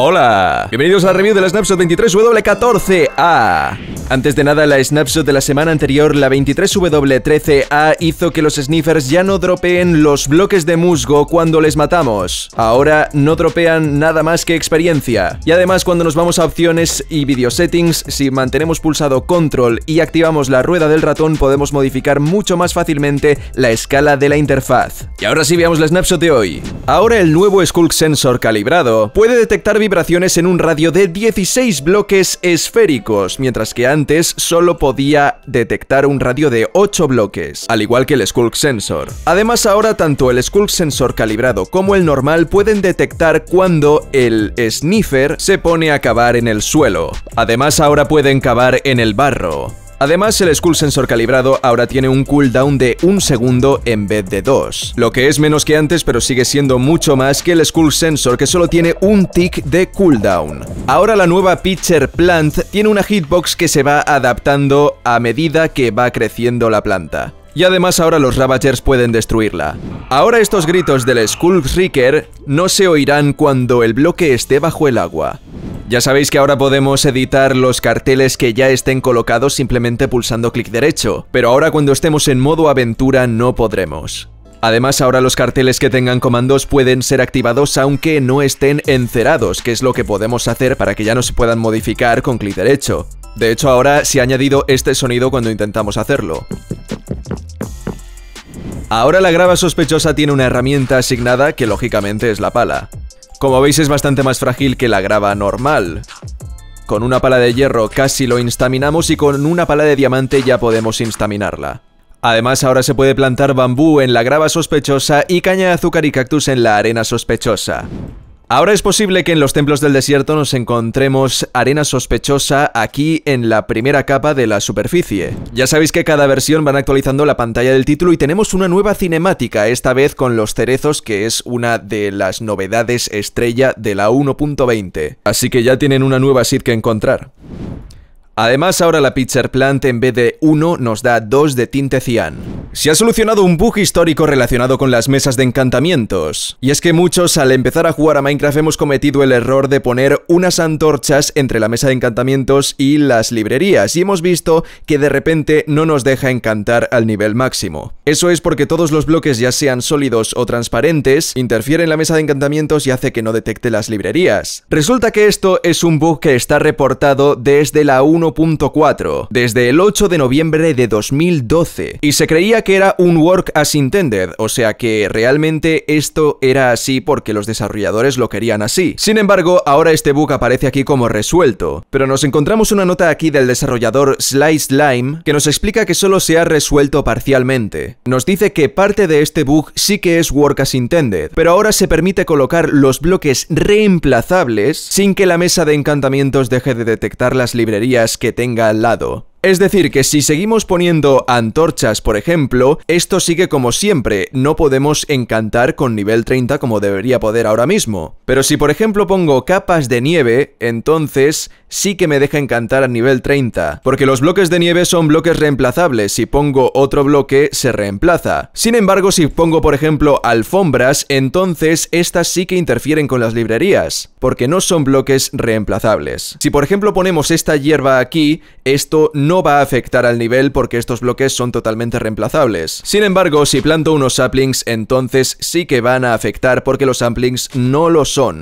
Hola, bienvenidos a la review de la Snapshot 23W14A. Antes de nada, la snapshot de la semana anterior, la 23W13A, hizo que los sniffers ya no dropeen los bloques de musgo cuando les matamos. Ahora no dropean nada más que experiencia. Y además, cuando nos vamos a opciones y video settings, si mantenemos pulsado control y activamos la rueda del ratón, podemos modificar mucho más fácilmente la escala de la interfaz. Y ahora sí veamos la snapshot de hoy. Ahora el nuevo Skulk Sensor calibrado puede detectar vibraciones en un radio de 16 bloques esféricos, mientras que antes antes solo podía detectar un radio de 8 bloques, al igual que el Skulk Sensor. Además ahora tanto el Skulk Sensor calibrado como el normal pueden detectar cuando el sniffer se pone a cavar en el suelo. Además ahora pueden cavar en el barro. Además, el Skull Sensor calibrado ahora tiene un cooldown de un segundo en vez de dos, lo que es menos que antes pero sigue siendo mucho más que el Skull Sensor que solo tiene un tick de cooldown. Ahora la nueva Pitcher Plant tiene una hitbox que se va adaptando a medida que va creciendo la planta y además ahora los Ravagers pueden destruirla. Ahora estos gritos del Skull Ricker no se oirán cuando el bloque esté bajo el agua. Ya sabéis que ahora podemos editar los carteles que ya estén colocados simplemente pulsando clic derecho, pero ahora cuando estemos en modo aventura no podremos. Además, ahora los carteles que tengan comandos pueden ser activados aunque no estén encerados, que es lo que podemos hacer para que ya no se puedan modificar con clic derecho. De hecho, ahora se ha añadido este sonido cuando intentamos hacerlo. Ahora la grava sospechosa tiene una herramienta asignada que lógicamente es la pala. Como veis es bastante más frágil que la grava normal. Con una pala de hierro casi lo instaminamos y con una pala de diamante ya podemos instaminarla. Además ahora se puede plantar bambú en la grava sospechosa y caña de azúcar y cactus en la arena sospechosa. Ahora es posible que en los templos del desierto nos encontremos arena sospechosa aquí en la primera capa de la superficie. Ya sabéis que cada versión van actualizando la pantalla del título y tenemos una nueva cinemática, esta vez con los cerezos que es una de las novedades estrella de la 1.20. Así que ya tienen una nueva seed que encontrar. Además ahora la Pitcher Plant en vez de 1 nos da 2 de tinte cian. Se ha solucionado un bug histórico relacionado con las mesas de encantamientos. Y es que muchos al empezar a jugar a Minecraft hemos cometido el error de poner unas antorchas entre la mesa de encantamientos y las librerías y hemos visto que de repente no nos deja encantar al nivel máximo. Eso es porque todos los bloques, ya sean sólidos o transparentes, interfieren en la mesa de encantamientos y hace que no detecte las librerías. Resulta que esto es un bug que está reportado desde la 1.4, desde el 8 de noviembre de 2012, y se creía que era un work as intended, o sea que realmente esto era así porque los desarrolladores lo querían así. Sin embargo, ahora este bug aparece aquí como resuelto, pero nos encontramos una nota aquí del desarrollador Slice Lime que nos explica que solo se ha resuelto parcialmente. Nos dice que parte de este bug sí que es work as intended, pero ahora se permite colocar los bloques reemplazables sin que la mesa de encantamientos deje de detectar las librerías que tenga al lado. Es decir, que si seguimos poniendo antorchas, por ejemplo, esto sigue como siempre, no podemos encantar con nivel 30 como debería poder ahora mismo. Pero si por ejemplo pongo capas de nieve, entonces sí que me deja encantar a nivel 30, porque los bloques de nieve son bloques reemplazables, si pongo otro bloque se reemplaza. Sin embargo, si pongo por ejemplo alfombras, entonces estas sí que interfieren con las librerías, porque no son bloques reemplazables. Si por ejemplo ponemos esta hierba aquí, esto no no va a afectar al nivel porque estos bloques son totalmente reemplazables. Sin embargo, si planto unos saplings, entonces sí que van a afectar porque los saplings no lo son.